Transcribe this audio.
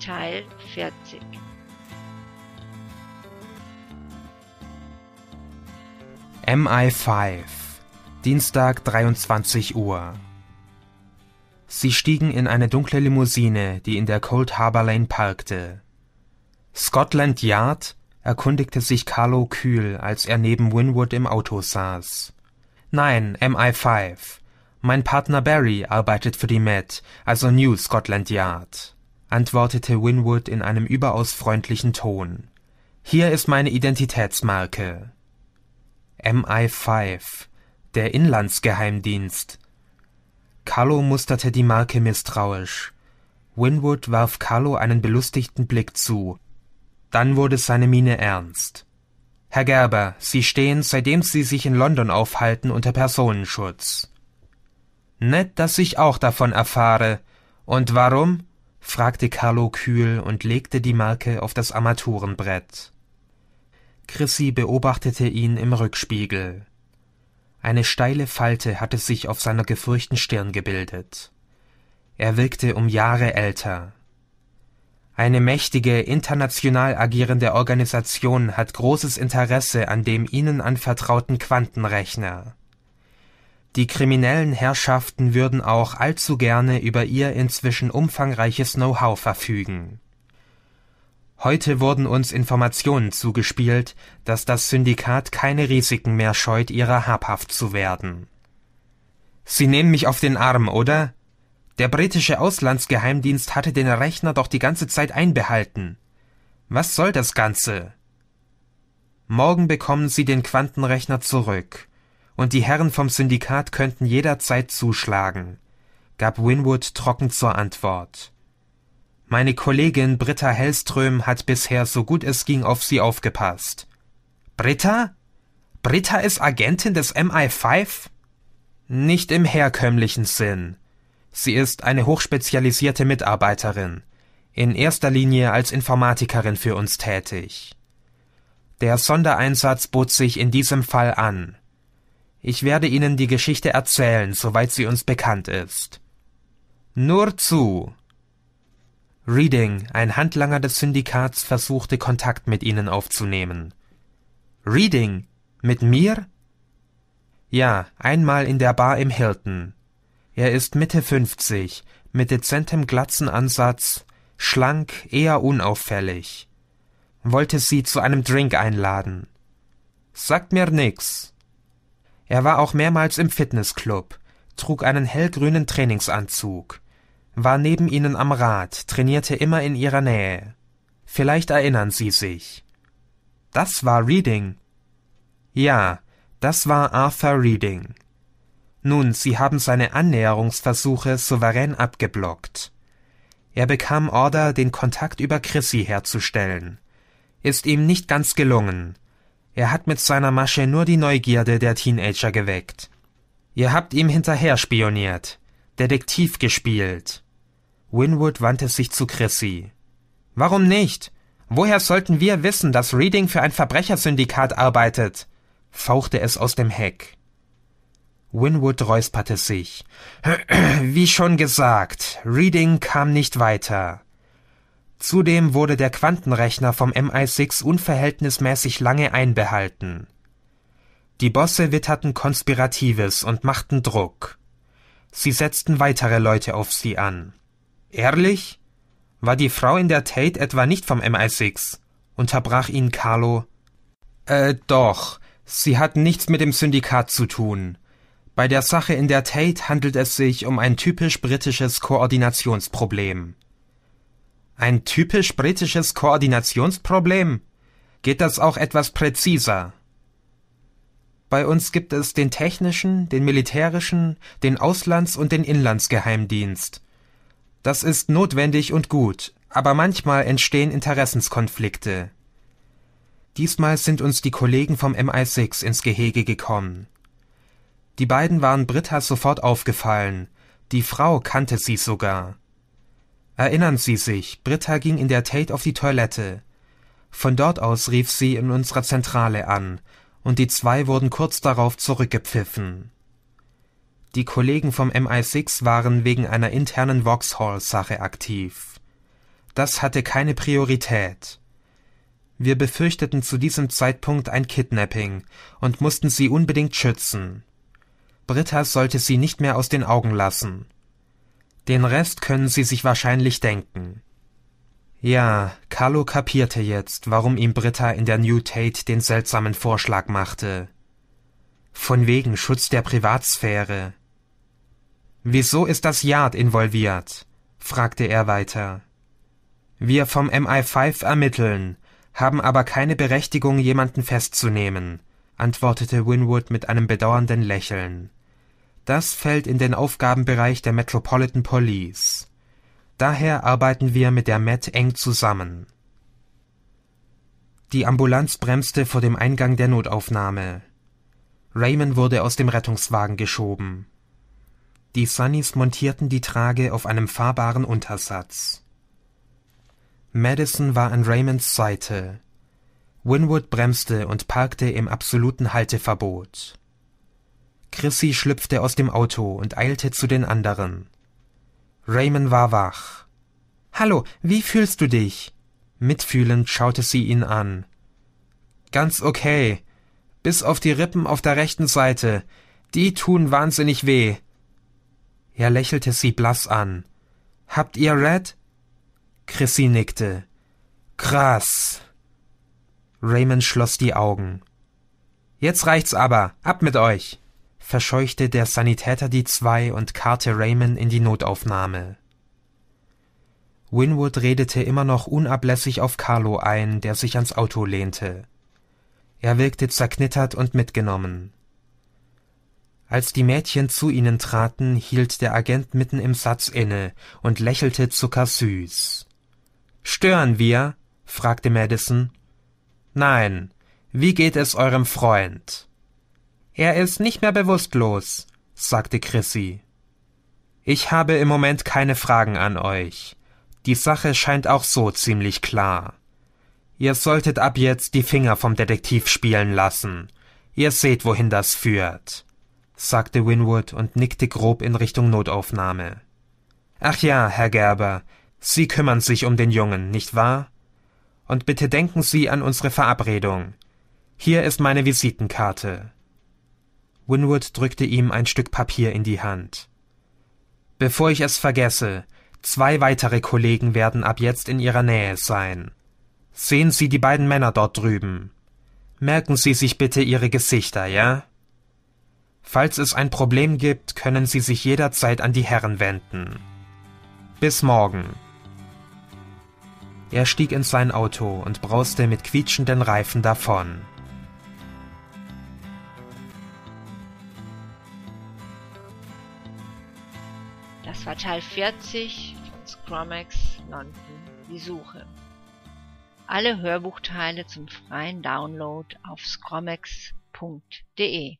Teil 40. MI5, Dienstag 23 Uhr. Sie stiegen in eine dunkle Limousine, die in der Cold Harbor Lane parkte. Scotland Yard erkundigte sich Carlo kühl, als er neben Winwood im Auto saß. Nein, MI5. Mein Partner Barry arbeitet für die Met, also New Scotland Yard antwortete Winwood in einem überaus freundlichen Ton. Hier ist meine Identitätsmarke. MI5, der Inlandsgeheimdienst. Carlo musterte die Marke misstrauisch. Winwood warf Carlo einen belustigten Blick zu. Dann wurde seine Miene ernst. Herr Gerber, Sie stehen, seitdem Sie sich in London aufhalten, unter Personenschutz. Nett, dass ich auch davon erfahre. Und warum? fragte Carlo kühl und legte die Marke auf das Armaturenbrett. Chrissy beobachtete ihn im Rückspiegel. Eine steile Falte hatte sich auf seiner gefurchten Stirn gebildet. Er wirkte um Jahre älter. Eine mächtige, international agierende Organisation hat großes Interesse an dem ihnen anvertrauten Quantenrechner. Die kriminellen Herrschaften würden auch allzu gerne über ihr inzwischen umfangreiches Know-how verfügen. Heute wurden uns Informationen zugespielt, dass das Syndikat keine Risiken mehr scheut, ihrer habhaft zu werden. Sie nehmen mich auf den Arm, oder? Der britische Auslandsgeheimdienst hatte den Rechner doch die ganze Zeit einbehalten. Was soll das Ganze? Morgen bekommen Sie den Quantenrechner zurück und die Herren vom Syndikat könnten jederzeit zuschlagen, gab Winwood trocken zur Antwort. Meine Kollegin Britta Hellström hat bisher so gut es ging auf sie aufgepasst. Britta? Britta ist Agentin des MI5? Nicht im herkömmlichen Sinn. Sie ist eine hochspezialisierte Mitarbeiterin, in erster Linie als Informatikerin für uns tätig. Der Sondereinsatz bot sich in diesem Fall an. Ich werde Ihnen die Geschichte erzählen, soweit sie uns bekannt ist. Nur zu. Reading, ein Handlanger des Syndikats, versuchte Kontakt mit Ihnen aufzunehmen. Reading? Mit mir? Ja, einmal in der Bar im Hilton. Er ist Mitte fünfzig, mit dezentem Glatzenansatz, schlank, eher unauffällig. Wollte sie zu einem Drink einladen. Sagt mir nix. Er war auch mehrmals im Fitnessclub, trug einen hellgrünen Trainingsanzug, war neben ihnen am Rad, trainierte immer in ihrer Nähe. Vielleicht erinnern Sie sich. Das war Reading. Ja, das war Arthur Reading. Nun, sie haben seine Annäherungsversuche souverän abgeblockt. Er bekam Order, den Kontakt über Chrissy herzustellen. Ist ihm nicht ganz gelungen. Er hat mit seiner Masche nur die Neugierde der Teenager geweckt. Ihr habt ihm hinterher spioniert, Detektiv gespielt. Winwood wandte sich zu Chrissy. Warum nicht? Woher sollten wir wissen, dass Reading für ein Verbrechersyndikat arbeitet? fauchte es aus dem Heck. Winwood räusperte sich. Wie schon gesagt, Reading kam nicht weiter. Zudem wurde der Quantenrechner vom MI6 unverhältnismäßig lange einbehalten. Die Bosse witterten Konspiratives und machten Druck. Sie setzten weitere Leute auf sie an. Ehrlich? War die Frau in der Tate etwa nicht vom MI6? unterbrach ihn Carlo. Äh, doch. Sie hat nichts mit dem Syndikat zu tun. Bei der Sache in der Tate handelt es sich um ein typisch britisches Koordinationsproblem. Ein typisch britisches Koordinationsproblem? Geht das auch etwas präziser? Bei uns gibt es den technischen, den militärischen, den Auslands- und den Inlandsgeheimdienst. Das ist notwendig und gut, aber manchmal entstehen Interessenskonflikte. Diesmal sind uns die Kollegen vom MI6 ins Gehege gekommen. Die beiden waren Britta sofort aufgefallen. Die Frau kannte sie sogar. Erinnern Sie sich, Britta ging in der Tate auf die Toilette. Von dort aus rief sie in unserer Zentrale an, und die zwei wurden kurz darauf zurückgepfiffen. Die Kollegen vom MI6 waren wegen einer internen Vauxhall-Sache aktiv. Das hatte keine Priorität. Wir befürchteten zu diesem Zeitpunkt ein Kidnapping und mussten sie unbedingt schützen. Britta sollte sie nicht mehr aus den Augen lassen. Den Rest können Sie sich wahrscheinlich denken. Ja, Carlo kapierte jetzt, warum ihm Britta in der New Tate den seltsamen Vorschlag machte. Von wegen Schutz der Privatsphäre. Wieso ist das Yard involviert? fragte er weiter. Wir vom MI5 ermitteln, haben aber keine Berechtigung, jemanden festzunehmen, antwortete Winwood mit einem bedauernden Lächeln. Das fällt in den Aufgabenbereich der Metropolitan Police. Daher arbeiten wir mit der Met eng zusammen. Die Ambulanz bremste vor dem Eingang der Notaufnahme. Raymond wurde aus dem Rettungswagen geschoben. Die Sunnies montierten die Trage auf einem fahrbaren Untersatz. Madison war an Raymonds Seite. Winwood bremste und parkte im absoluten Halteverbot. Chrissy schlüpfte aus dem Auto und eilte zu den anderen. Raymond war wach. Hallo, wie fühlst du dich? Mitfühlend schaute sie ihn an. Ganz okay. Bis auf die Rippen auf der rechten Seite. Die tun wahnsinnig weh. Er lächelte sie blass an. Habt ihr Red? Chrissy nickte. Krass. Raymond schloss die Augen. Jetzt reicht's aber. Ab mit euch verscheuchte der Sanitäter die zwei und karrte Raymond in die Notaufnahme. Winwood redete immer noch unablässig auf Carlo ein, der sich ans Auto lehnte. Er wirkte zerknittert und mitgenommen. Als die Mädchen zu ihnen traten, hielt der Agent mitten im Satz inne und lächelte zuckersüß. Stören wir? fragte Madison. Nein. Wie geht es eurem Freund? Er ist nicht mehr bewusstlos, sagte Chrissy. Ich habe im Moment keine Fragen an euch. Die Sache scheint auch so ziemlich klar. Ihr solltet ab jetzt die Finger vom Detektiv spielen lassen. Ihr seht, wohin das führt, sagte Winwood und nickte grob in Richtung Notaufnahme. Ach ja, Herr Gerber, Sie kümmern sich um den Jungen, nicht wahr? Und bitte denken Sie an unsere Verabredung. Hier ist meine Visitenkarte. Winwood drückte ihm ein Stück Papier in die Hand. Bevor ich es vergesse, zwei weitere Kollegen werden ab jetzt in Ihrer Nähe sein. Sehen Sie die beiden Männer dort drüben. Merken Sie sich bitte ihre Gesichter, ja? Falls es ein Problem gibt, können Sie sich jederzeit an die Herren wenden. Bis morgen. Er stieg in sein Auto und brauste mit quietschenden Reifen davon. Das war Teil 40 von Scromax London, die Suche. Alle Hörbuchteile zum freien Download auf scromax.de